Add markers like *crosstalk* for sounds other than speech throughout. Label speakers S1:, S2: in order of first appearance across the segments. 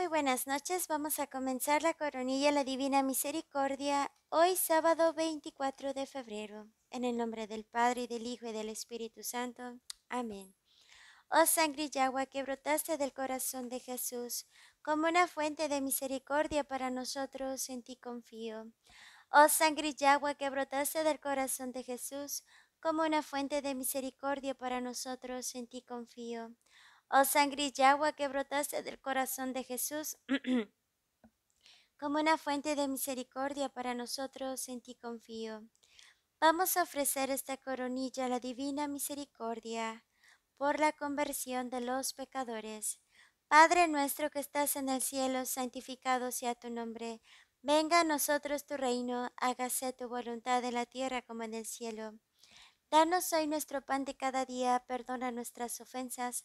S1: Muy buenas noches, vamos a comenzar la coronilla de la Divina Misericordia hoy sábado 24 de febrero. En el nombre del Padre, y del Hijo, y del Espíritu Santo. Amén. Oh sangre y agua que brotaste del corazón de Jesús, como una fuente de misericordia para nosotros, en ti confío. Oh sangre y agua que brotaste del corazón de Jesús, como una fuente de misericordia para nosotros, en ti confío oh sangre y agua que brotaste del corazón de Jesús, *clears throat* como una fuente de misericordia para nosotros, en ti confío. Vamos a ofrecer esta coronilla a la divina misericordia por la conversión de los pecadores. Padre nuestro que estás en el cielo, santificado sea tu nombre. Venga a nosotros tu reino, hágase tu voluntad en la tierra como en el cielo. Danos hoy nuestro pan de cada día, perdona nuestras ofensas,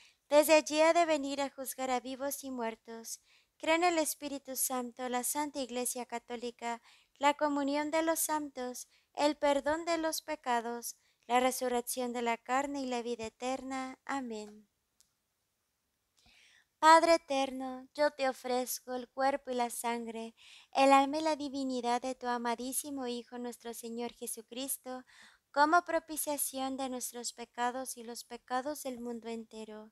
S1: Desde allí ha de venir a juzgar a vivos y muertos. Creen el Espíritu Santo, la Santa Iglesia Católica, la comunión de los santos, el perdón de los pecados, la resurrección de la carne y la vida eterna. Amén. Padre eterno, yo te ofrezco el cuerpo y la sangre, el alma y la divinidad de tu amadísimo Hijo nuestro Señor Jesucristo, como propiciación de nuestros pecados y los pecados del mundo entero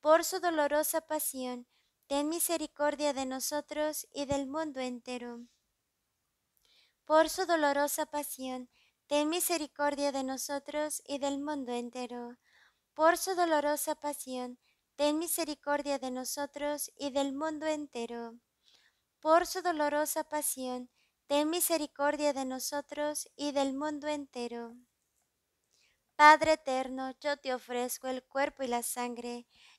S1: por su dolorosa pasión, ten misericordia de nosotros y del mundo entero. Por su dolorosa pasión, ten misericordia de nosotros y del mundo entero. Por su dolorosa pasión, ten misericordia de nosotros y del mundo entero. Por su dolorosa pasión, ten misericordia de nosotros y del mundo entero. Padre eterno, yo te ofrezco el cuerpo y la sangre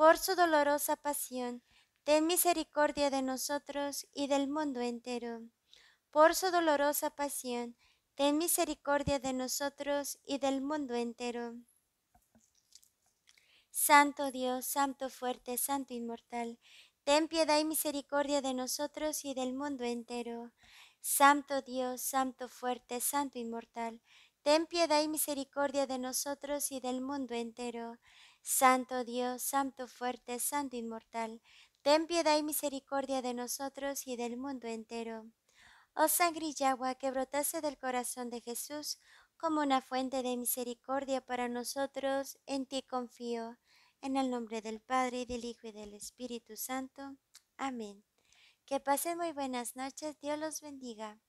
S1: por su dolorosa pasión, ten misericordia de nosotros y del mundo entero. Por su dolorosa pasión, ten misericordia de nosotros y del mundo entero. Santo Dios, Santo fuerte, Santo inmortal, ten piedad y misericordia de nosotros y del mundo entero. Santo Dios, Santo fuerte, Santo inmortal, ten piedad y misericordia de nosotros y del mundo entero. Santo Dios, Santo fuerte, Santo inmortal, ten piedad y misericordia de nosotros y del mundo entero. Oh sangre y agua que brotase del corazón de Jesús como una fuente de misericordia para nosotros, en ti confío. En el nombre del Padre, y del Hijo, y del Espíritu Santo. Amén. Que pasen muy buenas noches. Dios los bendiga.